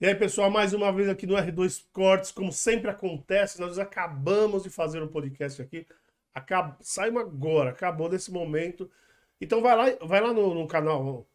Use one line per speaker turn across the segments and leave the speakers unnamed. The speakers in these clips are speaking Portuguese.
E aí, pessoal, mais uma vez aqui no R2 Cortes, como sempre acontece, nós acabamos de fazer um podcast aqui. Acab... Saímos agora, acabou nesse momento. Então vai lá, vai lá no, no canal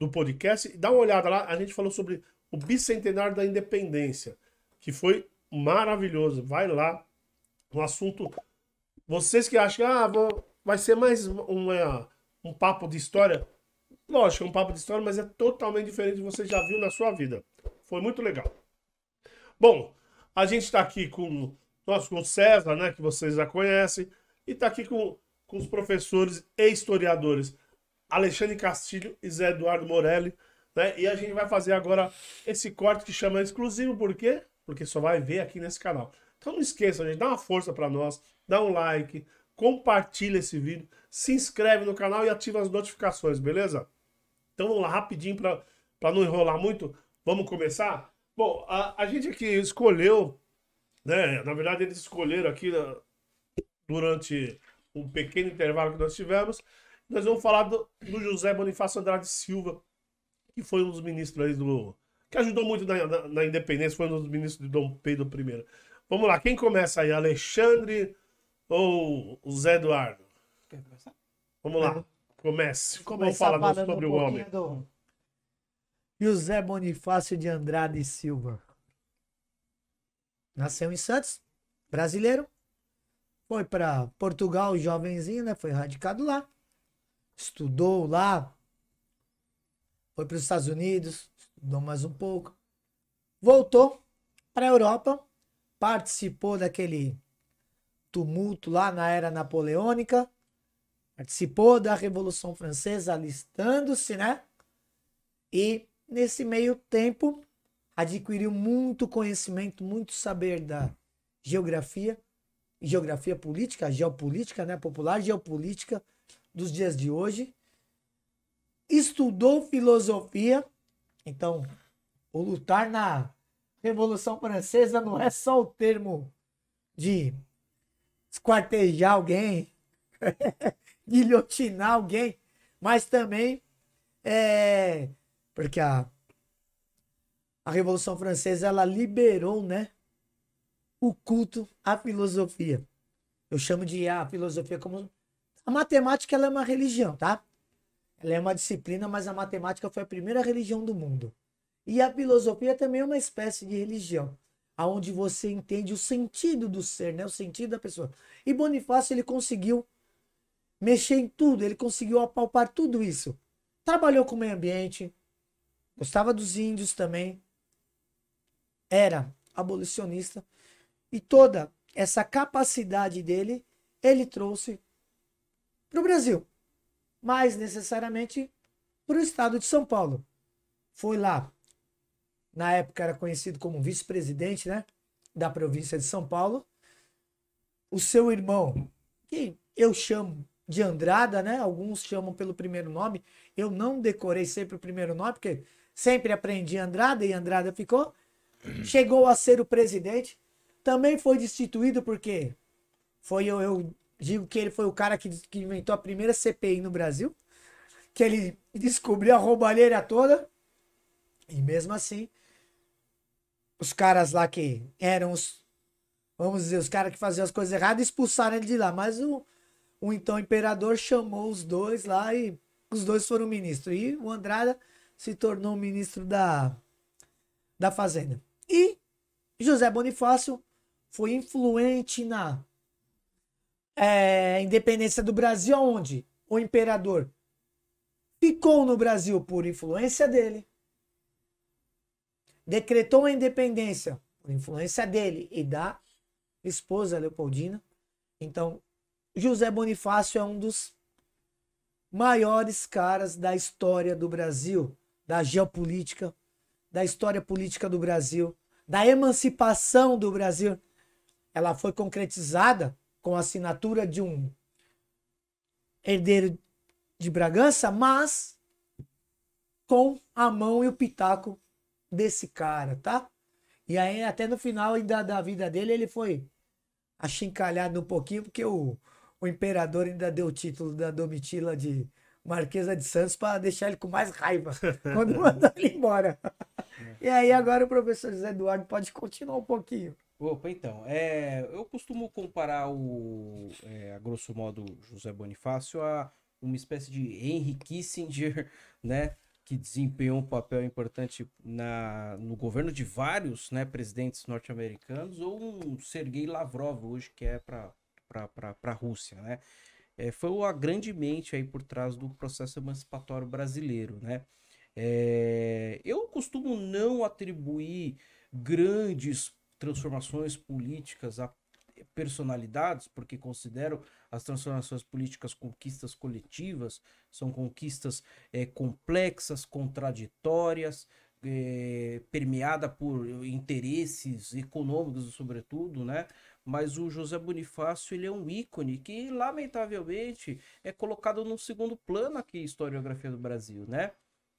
do podcast e dá uma olhada lá. A gente falou sobre o bicentenário da independência, que foi maravilhoso. Vai lá, um assunto. Vocês que acham que ah, vou... vai ser mais uma, é, um papo de história, lógico, é um papo de história, mas é totalmente diferente do que você já viu na sua vida. Foi muito legal. Bom, a gente está aqui com, nosso, com o César, né, que vocês já conhecem, e está aqui com, com os professores e historiadores Alexandre Castilho e Zé Eduardo Morelli. Né? E a gente vai fazer agora esse corte que chama exclusivo, por quê? Porque só vai ver aqui nesse canal. Então não esqueça, gente, dá uma força para nós, dá um like, compartilha esse vídeo, se inscreve no canal e ativa as notificações, beleza? Então vamos lá rapidinho para não enrolar muito. Vamos começar? Bom, a, a gente aqui escolheu, né? Na verdade, eles escolheram aqui na, né, durante um pequeno intervalo que nós tivemos. Nós vamos falar do, do José Bonifácio Andrade Silva, que foi um dos ministros aí do. que ajudou muito na, na, na independência, foi um dos ministros de Dom Pedro I. Vamos lá, quem começa aí? Alexandre ou Zé Eduardo? Vamos lá, comece.
Vamos falar sobre o homem. Do... José Bonifácio de Andrade Silva. Nasceu em Santos, brasileiro. Foi para Portugal, jovenzinho, né? Foi radicado lá. Estudou lá. Foi para os Estados Unidos, estudou mais um pouco. Voltou para a Europa, participou daquele tumulto lá na era napoleônica, participou da Revolução Francesa, alistando-se, né? E nesse meio tempo, adquiriu muito conhecimento, muito saber da geografia, geografia política, geopolítica, né, popular geopolítica dos dias de hoje. Estudou filosofia, então o lutar na Revolução Francesa não é só o termo de esquartejar alguém, guilhotinar alguém, mas também é, porque a, a Revolução Francesa, ela liberou, né? O culto à filosofia. Eu chamo de a filosofia como... A matemática, ela é uma religião, tá? Ela é uma disciplina, mas a matemática foi a primeira religião do mundo. E a filosofia também é uma espécie de religião, aonde você entende o sentido do ser, né? O sentido da pessoa. E Bonifácio ele conseguiu mexer em tudo, ele conseguiu apalpar tudo isso. Trabalhou com o meio ambiente, Gostava dos índios também. Era abolicionista. E toda essa capacidade dele, ele trouxe para o Brasil. Mais necessariamente para o estado de São Paulo. Foi lá. Na época era conhecido como vice-presidente né, da província de São Paulo. O seu irmão, que eu chamo de Andrada, né? Alguns chamam pelo primeiro nome. Eu não decorei sempre o primeiro nome, porque sempre aprendi Andrada e Andrada ficou. Chegou a ser o presidente. Também foi destituído porque foi eu, eu digo que ele foi o cara que, que inventou a primeira CPI no Brasil, que ele descobriu a roubalheira toda. E mesmo assim, os caras lá que eram os, vamos dizer, os caras que faziam as coisas erradas, expulsaram ele de lá. Mas o, o então imperador chamou os dois lá e os dois foram ministros. E o Andrada se tornou ministro da, da Fazenda. E José Bonifácio foi influente na é, independência do Brasil, onde o imperador ficou no Brasil por influência dele, decretou a independência por influência dele e da esposa Leopoldina. Então, José Bonifácio é um dos maiores caras da história do Brasil da geopolítica, da história política do Brasil, da emancipação do Brasil, ela foi concretizada com a assinatura de um herdeiro de Bragança, mas com a mão e o pitaco desse cara, tá? E aí, até no final da, da vida dele, ele foi achincalhado um pouquinho, porque o, o imperador ainda deu o título da domitila de Marquesa de Santos para deixar ele com mais raiva quando mandar ele embora. E aí agora o professor José Eduardo pode continuar um pouquinho.
Opa, então, é, eu costumo comparar o, é, a grosso modo, José Bonifácio a uma espécie de Henry Kissinger, né, que desempenhou um papel importante na, no governo de vários né, presidentes norte-americanos, ou um Sergei Lavrov hoje, que é para a Rússia, né? é, foi a grande mente aí por trás do processo emancipatório brasileiro, né? É, eu costumo não atribuir grandes transformações políticas a personalidades, porque considero as transformações políticas conquistas coletivas, são conquistas é, complexas, contraditórias, é, permeada por interesses econômicos, sobretudo, né? Mas o José Bonifácio ele é um ícone que, lamentavelmente, é colocado no segundo plano aqui em historiografia do Brasil, né?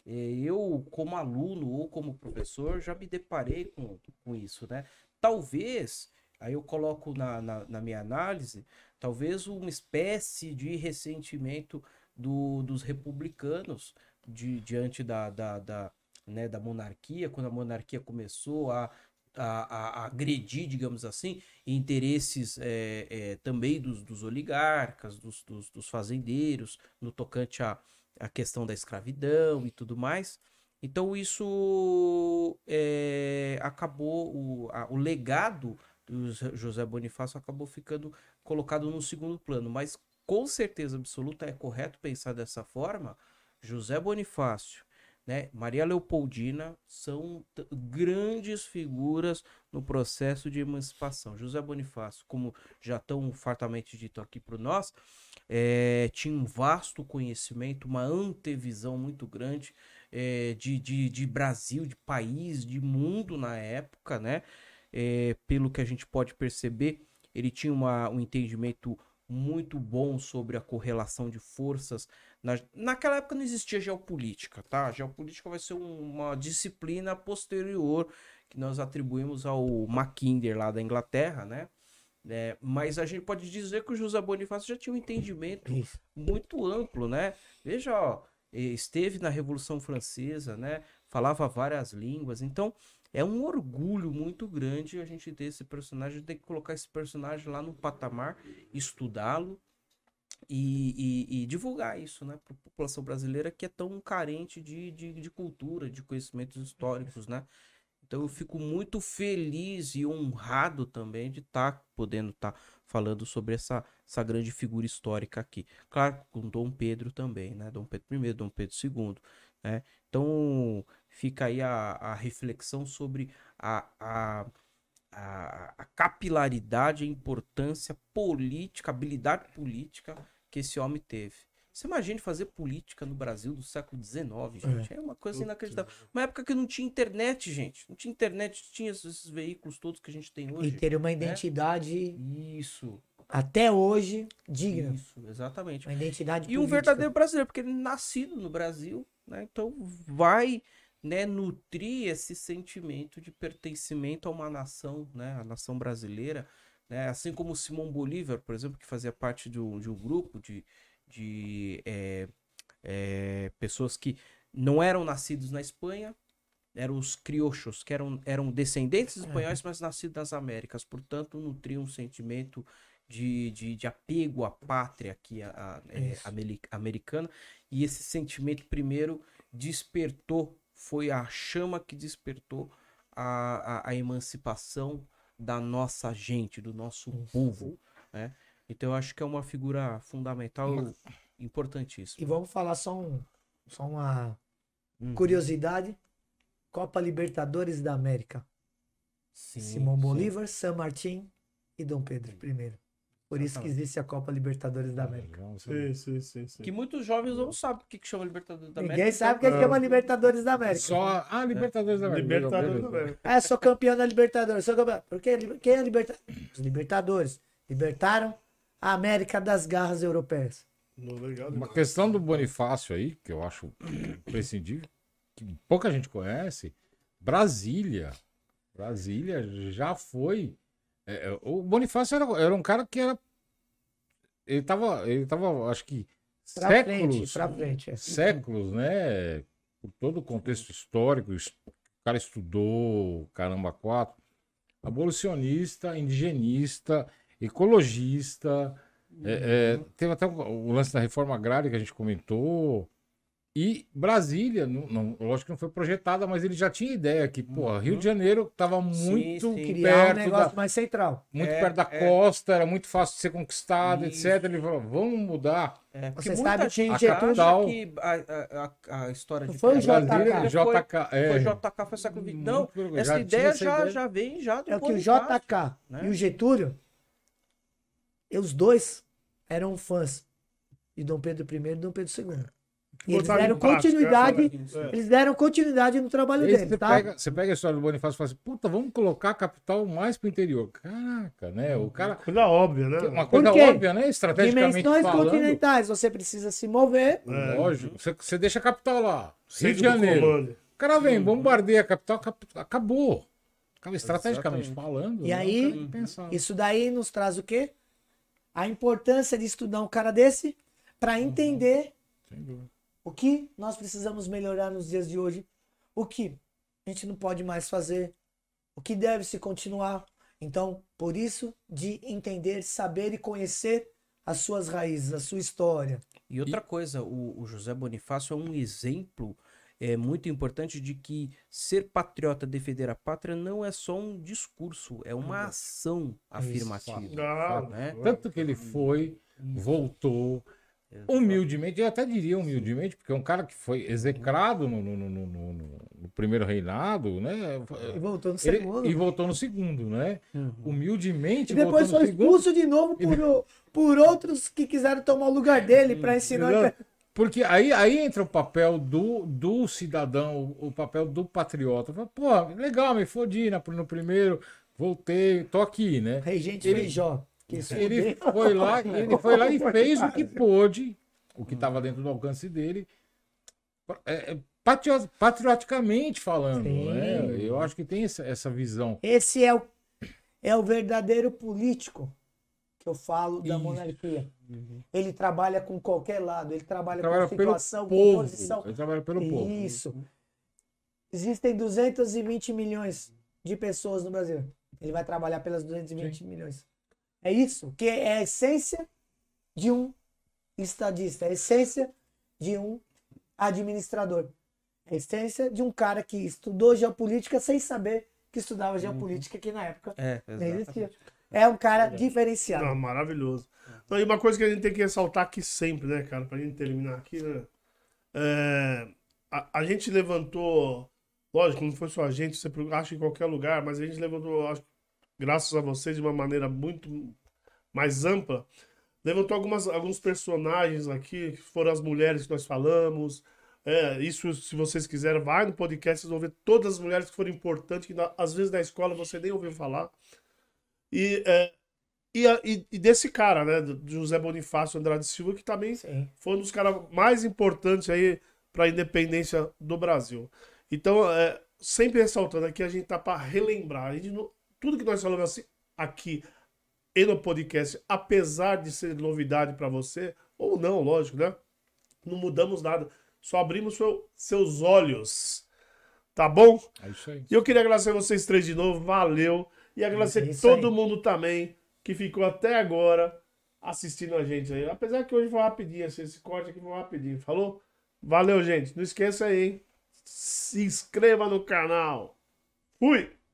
Eh, eu, como aluno ou como professor, já me deparei com, com isso, né? Talvez, aí eu coloco na, na, na minha análise, talvez uma espécie de ressentimento do, dos republicanos de, diante da, da, da né, da monarquia, quando a monarquia começou a, a, a agredir, digamos assim, interesses é, é, também dos, dos oligarcas, dos, dos, dos, fazendeiros, no tocante à, à questão da escravidão e tudo mais. Então isso é, acabou, o, a, o legado do José Bonifácio acabou ficando colocado no segundo plano, mas com certeza absoluta é correto pensar dessa forma. José Bonifácio, né, Maria Leopoldina são grandes figuras no processo de emancipação. José Bonifácio, como já tão fartamente dito aqui para nós, é, tinha um vasto conhecimento, uma antevisão muito grande é, de, de, de, Brasil, de país, de mundo na época, né? É, pelo que a gente pode perceber, ele tinha uma, um entendimento muito bom sobre a correlação de forças. Na, naquela época não existia geopolítica, tá? A geopolítica vai ser uma disciplina posterior que nós atribuímos ao Mackinder lá da Inglaterra, né? É, mas a gente pode dizer que o José Bonifácio já tinha um entendimento muito amplo, né? Veja, ó, esteve na Revolução Francesa, né? Falava várias línguas, então é um orgulho muito grande a gente ter esse personagem, ter que colocar esse personagem lá no patamar, estudá-lo e, e, e, divulgar isso, né, para a população brasileira que é tão carente de, de, de cultura, de conhecimentos históricos, né. Então eu fico muito feliz e honrado também de estar tá, podendo estar tá falando sobre essa, essa grande figura histórica aqui. Claro, com Dom Pedro também, né? Dom Pedro I, Dom Pedro II, né? Então Fica aí a, a reflexão sobre a, a, a, a capilaridade, a importância política, habilidade política que esse homem teve. Você imagina fazer política no Brasil do século XIX, é. gente. É, é uma coisa inacreditável. Uma época que não tinha internet, gente. Não tinha internet, tinha esses veículos todos que a gente tem hoje. E ter uma né? identidade. Né? Isso.
Até hoje, digna. Isso,
exatamente. Uma identidade. E política. um verdadeiro brasileiro, porque ele é nascido no Brasil, né? Então vai né, nutrir esse sentimento de pertencimento a uma nação, né, a nação brasileira, né, assim como Simão Bolívar, por exemplo, que fazia parte de um, de um grupo de, de é, é, pessoas que não eram nascidos na Espanha, eram os criochos que eram, eram descendentes é. espanhóis, mas nascidos nas Américas, portanto nutriam um sentimento de, de, de, apego à pátria aqui a, a, é, americana. E esse sentimento primeiro despertou foi a chama que despertou a, a, a emancipação da nossa gente, do nosso Isso. povo. Né? Então eu acho que é uma figura fundamental, Mas... importantíssima. E
vamos falar só, um, só uma uhum. curiosidade. Copa Libertadores da América. Sim, Simão sim. Bolívar, San Martín e Dom Pedro I. Por isso que existe a Copa Libertadores da América. sim, sim, sim. Que
muitos jovens não sabem o que, que chama Libertadores da América. Ninguém sabe o que, é que né? chama
Libertadores da América. Só. Ah, Libertadores da América. Libertadores da América. Ah, sou campeão da Libertadores. Sou campeão. Por quê? Quem é Libertadores? Os Libertadores. Libertaram a América das garras europeias. Uma
questão do Bonifácio aí, que eu acho prescindível, que pouca gente conhece. Brasília. Brasília já foi. É, é o Bonifácio era, era, um cara que era ele tava, ele tava, acho que pra séculos, frente, pra frente, é. Uhum. séculos, né? Por todo o contexto histórico, o cara estudou, caramba, quatro, abolicionista, indigenista, ecologista. Uhum. É, é, uhum. teve até o lance da reforma agrária que a gente comentou. E Brasília, não, não, lógico que não foi projetada, mas ele já tinha ideia que, pô, uhum. Rio de Janeiro estava muito sim, sim. perto. Um negócio da, mais central. Muito é, perto da é. costa, era muito fácil de ser conquistado, Isso. etc. Ele falou, vamos mudar. É, Você sabe gente a capital... que
a, a, a história de foi Brasília, JK. Foi, é, foi JK, foi século XX. Não, essa ideia, essa já, ideia já vem já É que o JK né? e o
Getúlio, e os dois eram fãs de Dom Pedro I e Dom Pedro II. Eles deram continuidade, né? eles deram continuidade no trabalho deles, você tá? Pega, você pega a história do Bonifácio
e fala assim, puta, vamos colocar a capital mais pro interior. Caraca, né? O cara... Uma coisa óbvia, né? Uma coisa óbvia, né? Estrategicamente Dimensões falando, continentais,
você precisa se mover. É. Lógico.
Você, você, deixa a capital lá, Rio de Janeiro. O cara vem, bombardeia a capital, acabou. Acabou estrategicamente Exatamente. falando. E né? aí, isso
daí nos traz o quê? A importância de estudar um cara desse para uhum. entender... Uhum. O que nós precisamos melhorar nos dias de hoje? O que a gente não pode mais fazer? O que deve se continuar? Então, por isso, de entender, saber
e conhecer as suas raízes, a sua história. E outra coisa, o, o José Bonifácio é um exemplo é muito importante de que ser patriota, defender a pátria, não é só um discurso, é uma uhum. ação afirmativa. Né? Tanto
que ele foi, voltou, Humildemente, eu até diria humildemente, porque é um cara que foi execrado no, no, no, no primeiro reinado, né? E
voltou no segundo. Ele, e
voltou no segundo, né? Uhum. Humildemente. E depois foi
expulso segundo. de novo por, por outros que quiseram tomar o lugar dele para uhum. ensinar. Porque aí, aí
entra o papel do, do cidadão, o papel do patriota.
Pô, legal, me
fodi no primeiro, voltei, tô aqui, né? Regente ele, ele foi lá, ele foi lá e fez o que pôde, o que estava dentro do alcance dele, é, é patrioticamente falando. Né? Eu acho que tem essa, essa visão.
Esse é o, é o verdadeiro político que eu falo da Isso. monarquia. Uhum. Ele trabalha com qualquer lado, ele trabalha, trabalha com situação, pelo povo. com posição. Ele trabalha pelo Isso. povo. Isso. Existem 220 milhões de pessoas no Brasil. Ele vai trabalhar pelas 220 Sim. milhões. É isso que é a essência de um estadista, é a essência de um administrador, é a essência de um cara que estudou geopolítica sem saber que estudava uhum. geopolítica, aqui na época é, É um cara diferenciado. Não,
maravilhoso. Então, e uma coisa que a gente tem que ressaltar aqui sempre, né, cara, a gente terminar aqui, né? É, a, a, gente levantou, lógico, não foi só a gente, você acha em qualquer lugar, mas a gente levantou, acho, graças a vocês, de uma maneira muito mais ampla, levantou algumas, alguns personagens aqui, que foram as mulheres que nós falamos. É, isso, se vocês quiserem, vai no podcast, vocês vão ver todas as mulheres que foram importantes, que na, às vezes na escola você nem ouviu falar. E, é, e, a, e, e, desse cara, né, do José Bonifácio Andrade Silva, que também Sim. foi um dos caras mais importantes aí para a independência do Brasil. Então, é, sempre ressaltando aqui, a gente tá para relembrar. A gente não, tudo que nós falamos assim, aqui e no podcast, apesar de ser novidade para você, ou não, lógico, né? Não mudamos nada, só abrimos seu, seus olhos. Tá bom? É isso aí. E eu queria agradecer vocês três de novo, valeu. E agradecer é todo mundo também que ficou até agora assistindo a gente aí. Apesar que hoje foi rapidinho, assim, esse corte aqui foi rapidinho. Falou? Valeu, gente. Não esqueça aí, hein? Se inscreva no canal. Fui!